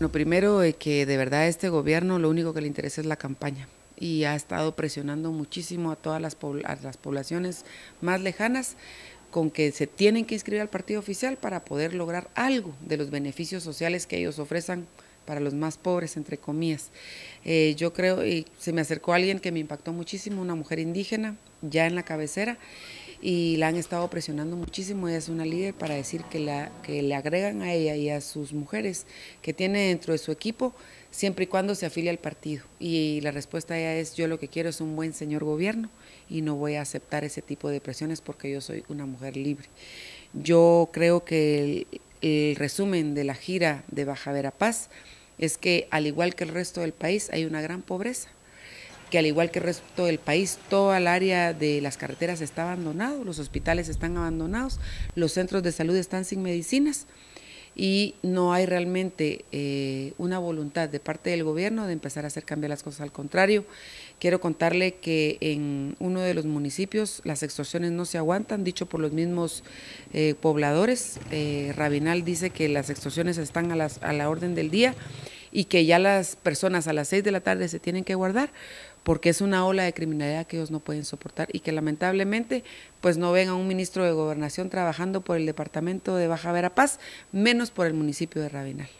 Lo primero es eh, que de verdad este gobierno lo único que le interesa es la campaña y ha estado presionando muchísimo a todas las, las poblaciones más lejanas con que se tienen que inscribir al partido oficial para poder lograr algo de los beneficios sociales que ellos ofrecen para los más pobres, entre comillas. Eh, yo creo, y se me acercó alguien que me impactó muchísimo, una mujer indígena, ya en la cabecera, y la han estado presionando muchísimo. Ella es una líder para decir que, la, que le agregan a ella y a sus mujeres que tiene dentro de su equipo siempre y cuando se afilia al partido. Y la respuesta ella es, yo lo que quiero es un buen señor gobierno y no voy a aceptar ese tipo de presiones porque yo soy una mujer libre. Yo creo que el, el resumen de la gira de Baja Verapaz es que al igual que el resto del país hay una gran pobreza que al igual que el resto del país, toda el área de las carreteras está abandonado, los hospitales están abandonados, los centros de salud están sin medicinas y no hay realmente eh, una voluntad de parte del gobierno de empezar a hacer cambiar las cosas. Al contrario, quiero contarle que en uno de los municipios las extorsiones no se aguantan, dicho por los mismos eh, pobladores. Eh, Rabinal dice que las extorsiones están a la orden del día y que ya las personas a las 6 de la tarde se tienen que guardar porque es una ola de criminalidad que ellos no pueden soportar y que lamentablemente pues no ven a un ministro de gobernación trabajando por el departamento de Baja Verapaz, menos por el municipio de Rabinal.